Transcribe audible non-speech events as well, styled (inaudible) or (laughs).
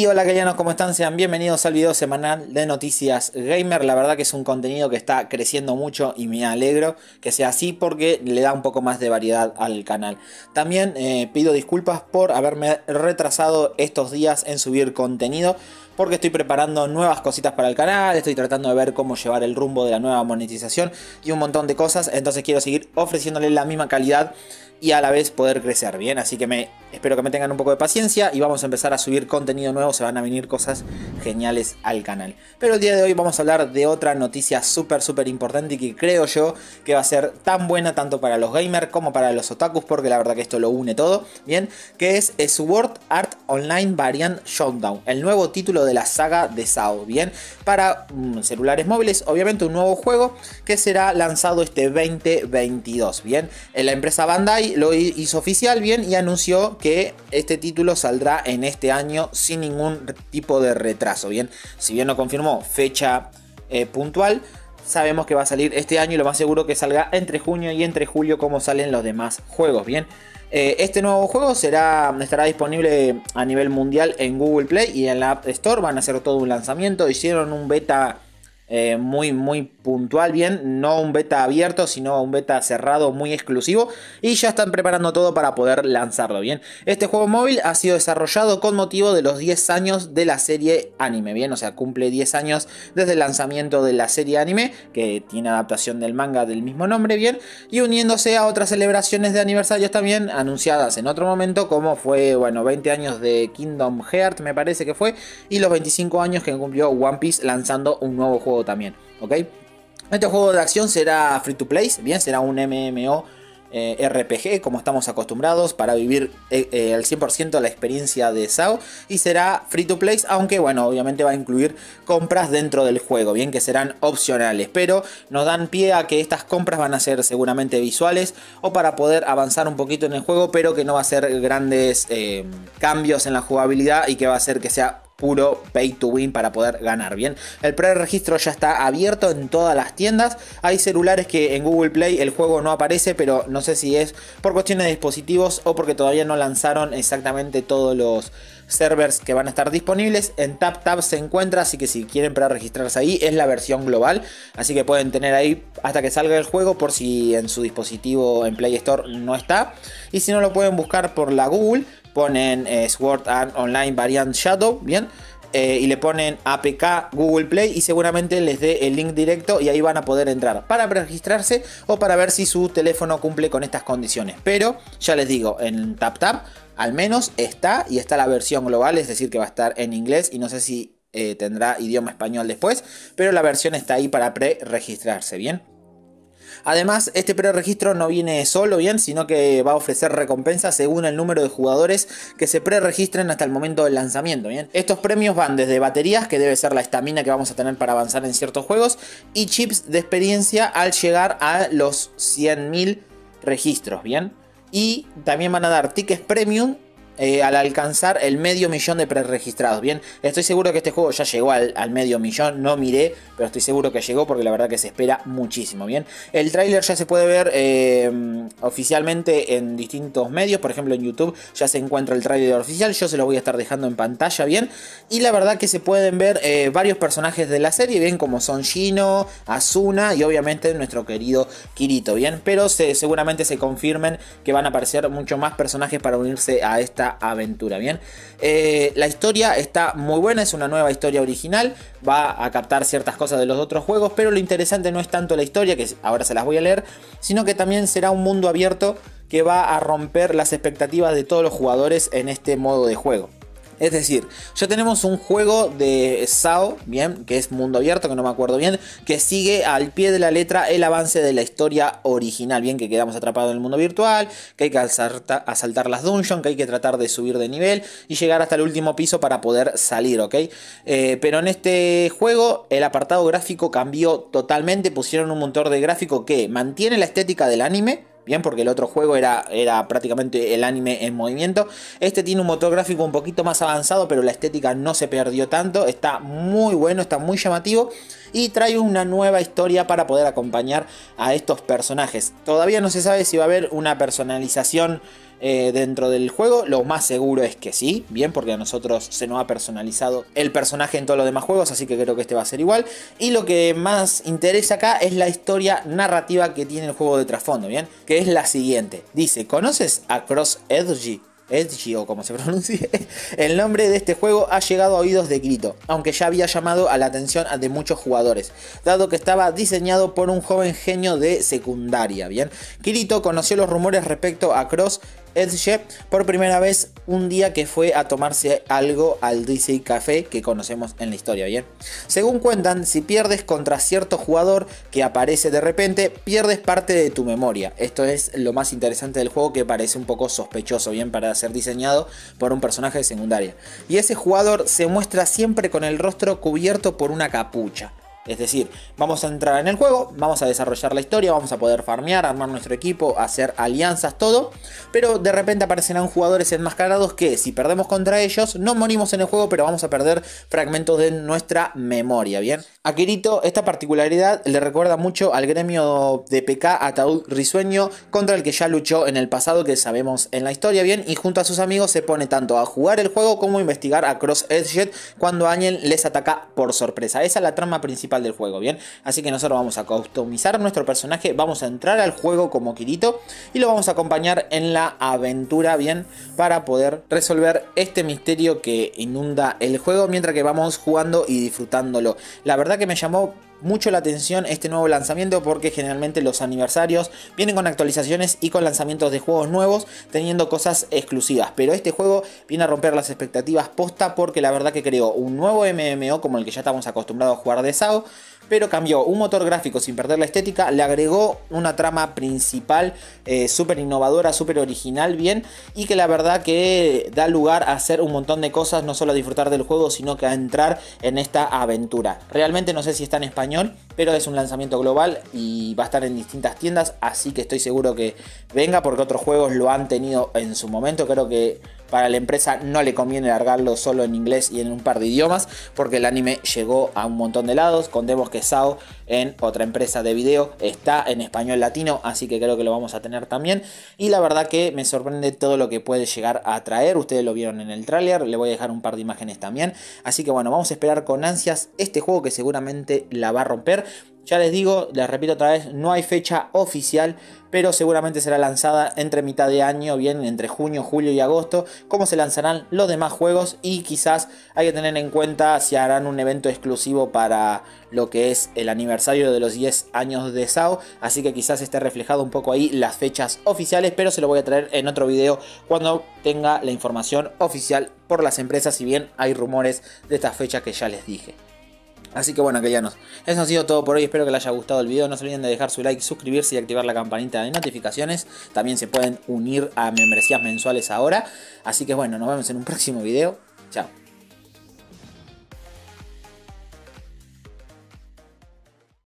Y hola gallanos, ¿cómo están? Sean bienvenidos al video semanal de Noticias Gamer. La verdad que es un contenido que está creciendo mucho y me alegro que sea así porque le da un poco más de variedad al canal. También eh, pido disculpas por haberme retrasado estos días en subir contenido porque estoy preparando nuevas cositas para el canal, estoy tratando de ver cómo llevar el rumbo de la nueva monetización y un montón de cosas, entonces quiero seguir ofreciéndole la misma calidad y a la vez poder crecer, ¿bien? Así que me, espero que me tengan un poco de paciencia y vamos a empezar a subir contenido nuevo, se van a venir cosas geniales al canal. Pero el día de hoy vamos a hablar de otra noticia súper, súper importante y que creo yo que va a ser tan buena tanto para los gamers como para los otakus, porque la verdad que esto lo une todo, ¿bien? Que es eh, Sword Art Online Variant Showdown, el nuevo título de la saga de SAO, ¿bien? Para mm, celulares móviles, obviamente un nuevo juego que será lanzado este 2022, ¿bien? En la empresa Bandai lo hizo oficial bien y anunció que este título saldrá en este año sin ningún tipo de retraso. Bien, si bien no confirmó fecha eh, puntual, sabemos que va a salir este año y lo más seguro que salga entre junio y entre julio como salen los demás juegos. Bien, eh, este nuevo juego será, estará disponible a nivel mundial en Google Play y en la App Store. Van a hacer todo un lanzamiento. Hicieron un beta eh, muy, muy puntual, bien, no un beta abierto, sino un beta cerrado muy exclusivo y ya están preparando todo para poder lanzarlo, bien. Este juego móvil ha sido desarrollado con motivo de los 10 años de la serie anime, bien, o sea, cumple 10 años desde el lanzamiento de la serie anime, que tiene adaptación del manga del mismo nombre, bien, y uniéndose a otras celebraciones de aniversarios también anunciadas en otro momento, como fue, bueno, 20 años de Kingdom Hearts, me parece que fue, y los 25 años que cumplió One Piece lanzando un nuevo juego también, ¿ok? Este juego de acción será free to play, bien, será un MMO eh, RPG como estamos acostumbrados para vivir eh, eh, al 100% la experiencia de SAO y será free to play, aunque bueno, obviamente va a incluir compras dentro del juego, bien que serán opcionales, pero nos dan pie a que estas compras van a ser seguramente visuales o para poder avanzar un poquito en el juego, pero que no va a ser grandes cambios en la jugabilidad y que va a hacer que sea puro pay to win para poder ganar bien. El preregistro ya está abierto en todas las tiendas. Hay celulares que en Google Play el juego no aparece, pero no sé si es por cuestiones de dispositivos o porque todavía no lanzaron exactamente todos los servers que van a estar disponibles. En TapTap se encuentra, así que si quieren preregistrarse registrarse ahí, es la versión global. Así que pueden tener ahí hasta que salga el juego por si en su dispositivo en Play Store no está. Y si no lo pueden buscar por la Google, ponen eh, Sword Art Online Variant Shadow, ¿bien? Eh, y le ponen APK Google Play y seguramente les dé el link directo y ahí van a poder entrar para registrarse o para ver si su teléfono cumple con estas condiciones. Pero ya les digo, en TapTap al menos está y está la versión global, es decir, que va a estar en inglés y no sé si eh, tendrá idioma español después, pero la versión está ahí para pre-registrarse, ¿bien? Además, este preregistro no viene solo bien, sino que va a ofrecer recompensas según el número de jugadores que se preregistren hasta el momento del lanzamiento. ¿bien? Estos premios van desde baterías, que debe ser la estamina que vamos a tener para avanzar en ciertos juegos, y chips de experiencia al llegar a los 100.000 registros. ¿bien? Y también van a dar tickets premium eh, al alcanzar el medio millón de preregistrados. Bien, estoy seguro que este juego ya llegó al, medio millón, no miré, pero estoy seguro que llegó porque la verdad que se espera muchísimo. Bien, el tráiler ya se puede ver eh, oficialmente en distintos medios, por ejemplo en YouTube ya se encuentra el tráiler oficial, yo se lo voy a estar dejando en pantalla, bien, y la verdad que se pueden ver eh, varios personajes de la serie, bien, como son Shino, Asuna y obviamente nuestro querido Kirito, bien, pero seguramente se confirmen que van a aparecer mucho más personajes para unirse a esta aventura, ¿bien? Eh, la historia está muy buena, es una nueva historia original, va a captar ciertas cosas de los otros juegos, pero lo interesante no es tanto la historia, que ahora se las voy a leer, sino que también será un mundo abierto que va a romper las expectativas de todos los jugadores en este modo de juego. Es decir, ya tenemos un juego de SAO, bien, que es mundo abierto, que no me acuerdo bien, que sigue al pie de la letra el avance de la historia original, bien, que quedamos atrapados en el mundo virtual, que hay que asaltar, las dungeons, que hay que tratar de subir de nivel y llegar hasta el último piso para poder salir, ¿ok? Eh, pero en este juego el apartado gráfico cambió totalmente, pusieron un montón de gráfico que mantiene la estética del anime, Bien, porque el otro juego era, era prácticamente el anime en movimiento. Este tiene un motor gráfico un poquito más avanzado, pero la estética no se perdió tanto. Está muy bueno, está muy llamativo y trae una nueva historia para poder acompañar a estos personajes. Todavía no se sabe si va a haber una personalización eh, dentro del juego. Lo más seguro es que sí, bien, porque a nosotros se nos ha personalizado el personaje en todos los demás juegos, así que creo que este va a ser igual. Y lo que más interesa acá es la historia narrativa que tiene el juego de trasfondo, bien, que es la siguiente. Dice, ¿conoces a Cross Edgy? o como se (laughs) pronuncie, el nombre de este juego ha llegado a oídos de grito, aunque ya había llamado a la atención de muchos jugadores, dado que estaba diseñado por un joven genio de secundaria, ¿bien? Kirito conoció los rumores respecto a Cross Edge por primera vez un día que fue a tomarse algo al DC Café que conocemos en la historia, ¿bien? Según cuentan, si pierdes contra cierto jugador que aparece de repente, pierdes parte de tu memoria. Esto es lo más interesante del juego que parece un poco sospechoso, ¿bien? Para ser diseñado por un personaje de secundaria. Y ese jugador se muestra siempre con el rostro cubierto por una capucha. Es decir, vamos a entrar en el juego, vamos a desarrollar la historia, vamos a poder farmear, armar nuestro equipo, hacer alianzas, todo. Pero de repente aparecerán jugadores enmascarados que si perdemos contra ellos, no morimos en el juego, pero vamos a perder fragmentos de nuestra memoria, ¿bien? A Kirito esta particularidad le recuerda mucho al gremio de PK Ataúd Risueño contra el que ya luchó en el pasado que sabemos en la historia, ¿bien? Y junto a sus amigos se pone tanto a jugar el juego como a investigar a Cross Edge cuando Ángel les ataca por sorpresa. Esa es la trama principal del juego, ¿bien? Así que nosotros vamos a customizar nuestro personaje, vamos a entrar al juego como Kirito y lo vamos a acompañar en la aventura, ¿bien? Para poder resolver este misterio que inunda el juego mientras que vamos jugando y disfrutándolo. La verdad que me llamó mucho la atención este nuevo lanzamiento porque generalmente los aniversarios vienen con actualizaciones y con lanzamientos de juegos nuevos teniendo cosas exclusivas. Pero este juego viene a romper las expectativas posta porque la verdad que creó un nuevo MMO como el que ya estamos acostumbrados a jugar de SAO pero cambió un motor gráfico sin perder la estética, le agregó una trama principal eh, súper innovadora, súper original, bien, y que la verdad que da lugar a hacer un montón de cosas, no solo a disfrutar del juego, sino que a entrar en esta aventura. Realmente no sé si está en español pero es un lanzamiento global y va a estar en distintas tiendas, así que estoy seguro que venga porque otros juegos lo han tenido en su momento, creo que para la empresa no le conviene largarlo solo en inglés y en un par de idiomas, porque el anime llegó a un montón de lados. Contemos que Sao en otra empresa de video está en español latino, así que creo que lo vamos a tener también. Y la verdad que me sorprende todo lo que puede llegar a traer. Ustedes lo vieron en el tráiler, le voy a dejar un par de imágenes también. Así que bueno, vamos a esperar con ansias este juego que seguramente la va a romper. Ya les digo, les repito otra vez, no hay fecha oficial, pero seguramente será lanzada entre mitad de año, bien entre junio, julio y agosto, como se lanzarán los demás juegos y quizás hay que tener en cuenta si harán un evento exclusivo para lo que es el aniversario de los 10 años de SAO, así que quizás esté reflejado un poco ahí las fechas oficiales, pero se lo voy a traer en otro video cuando tenga la información oficial por las empresas, si bien hay rumores de estas fechas que ya les dije. Así que bueno, queríanos, eso ha sido todo por hoy. Espero que les haya gustado el video. No se olviden de dejar su like, suscribirse y activar la campanita de notificaciones. También se pueden unir a membresías mensuales ahora. Así que bueno, nos vemos en un próximo video. Chao.